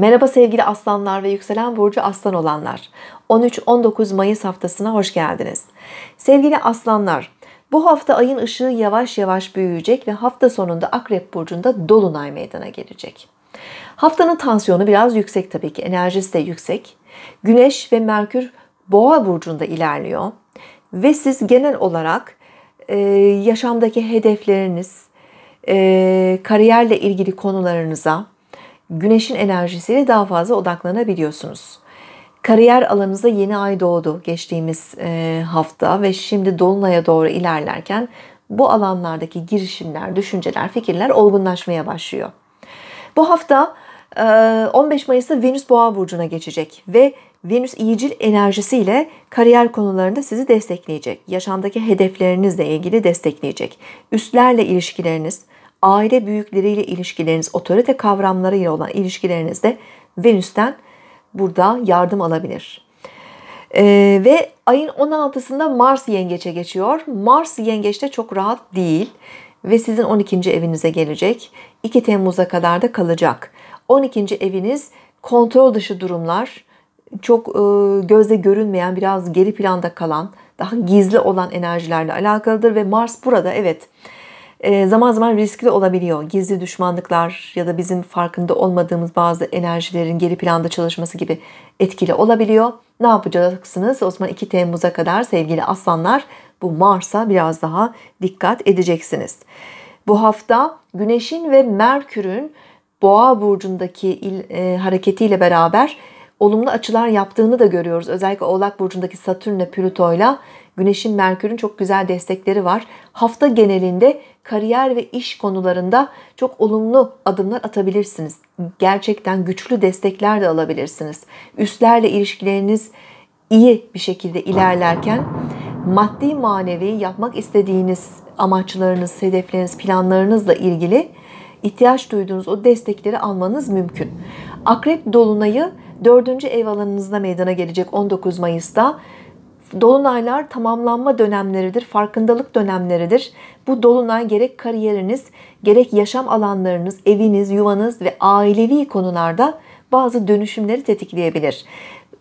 Merhaba sevgili aslanlar ve yükselen burcu aslan olanlar. 13-19 Mayıs haftasına hoş geldiniz. Sevgili aslanlar, bu hafta ayın ışığı yavaş yavaş büyüyecek ve hafta sonunda Akrep burcunda dolunay meydana gelecek. Haftanın tansiyonu biraz yüksek tabii ki. Enerjisi de yüksek. Güneş ve Merkür Boğa burcunda ilerliyor ve siz genel olarak e, yaşamdaki hedefleriniz, e, kariyerle ilgili konularınıza güneşin enerjisiyle daha fazla odaklanabiliyorsunuz. Kariyer alanınıza yeni ay doğdu geçtiğimiz e, hafta ve şimdi Dolunay'a doğru ilerlerken bu alanlardaki girişimler, düşünceler, fikirler olgunlaşmaya başlıyor. Bu hafta 15 e, Mayıs'ta Venüs Boğa burcuna geçecek ve Venüs iyicil enerjisiyle kariyer konularında sizi destekleyecek. Yaşamdaki hedeflerinizle ilgili destekleyecek. Üstlerle ilişkileriniz, aile büyükleriyle ilişkileriniz, otorite kavramlarıyla olan ilişkilerinizde Venüs'ten burada yardım alabilir. Ee, ve ayın 16'sında Mars yengeçe geçiyor. Mars yengeçte çok rahat değil ve sizin 12. evinize gelecek. 2 Temmuz'a kadar da kalacak. 12. eviniz kontrol dışı durumlar, çok e, gözle görünmeyen, biraz geri planda kalan, daha gizli olan enerjilerle alakalıdır ve Mars burada evet ee, zaman zaman riskli olabiliyor. Gizli düşmanlıklar ya da bizim farkında olmadığımız bazı enerjilerin geri planda çalışması gibi etkili olabiliyor. Ne yapacaksınız? O zaman 2 Temmuz'a kadar sevgili aslanlar bu Mars'a biraz daha dikkat edeceksiniz. Bu hafta Güneş'in ve Merkür'ün Boğa burcundaki il, e, hareketiyle beraber olumlu açılar yaptığını da görüyoruz. Özellikle Oğlak burcundaki Satürn'le Plüto'yla ile. Güneş'in Merkür'ün çok güzel destekleri var. Hafta genelinde kariyer ve iş konularında çok olumlu adımlar atabilirsiniz. Gerçekten güçlü destekler de alabilirsiniz. Üstlerle ilişkileriniz iyi bir şekilde ilerlerken maddi manevi yapmak istediğiniz amaçlarınız, hedefleriniz, planlarınızla ilgili ihtiyaç duyduğunuz o destekleri almanız mümkün. Akrep Dolunay'ı 4. ev alanınızda meydana gelecek 19 Mayıs'ta Dolunaylar tamamlanma dönemleridir, farkındalık dönemleridir. Bu dolunay gerek kariyeriniz, gerek yaşam alanlarınız, eviniz, yuvanız ve ailevi konularda bazı dönüşümleri tetikleyebilir.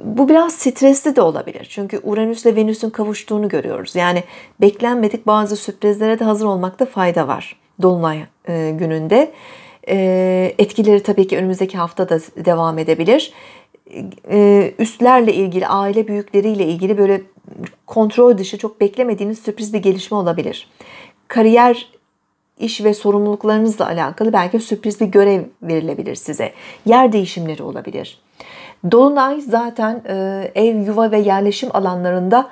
Bu biraz stresli de olabilir. Çünkü Uranüs ile Venüs'ün kavuştuğunu görüyoruz. Yani beklenmedik bazı sürprizlere de hazır olmakta fayda var dolunay e, gününde. E, etkileri tabii ki önümüzdeki hafta da devam edebilir e, üstlerle ilgili, aile büyükleriyle ilgili böyle kontrol dışı çok beklemediğiniz sürpriz bir gelişme olabilir. Kariyer iş ve sorumluluklarınızla alakalı belki sürpriz bir görev verilebilir size. Yer değişimleri olabilir. Dolunay zaten e, ev, yuva ve yerleşim alanlarında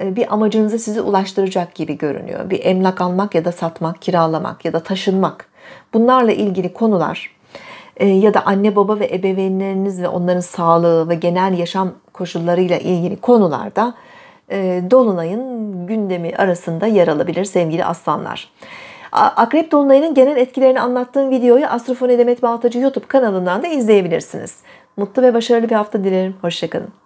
e, bir amacınıza sizi ulaştıracak gibi görünüyor. Bir emlak almak ya da satmak, kiralamak ya da taşınmak. Bunlarla ilgili konular e, ya da anne baba ve ebeveynleriniz ve onların sağlığı ve genel yaşam koşullarıyla ilgili konularda ee, dolunay'ın gündemi arasında yer alabilir sevgili aslanlar. Akrep dolunayının genel etkilerini anlattığım videoyu Astrofone Demet Baltacı YouTube kanalından da izleyebilirsiniz. Mutlu ve başarılı bir hafta dilerim. Hoşçakalın.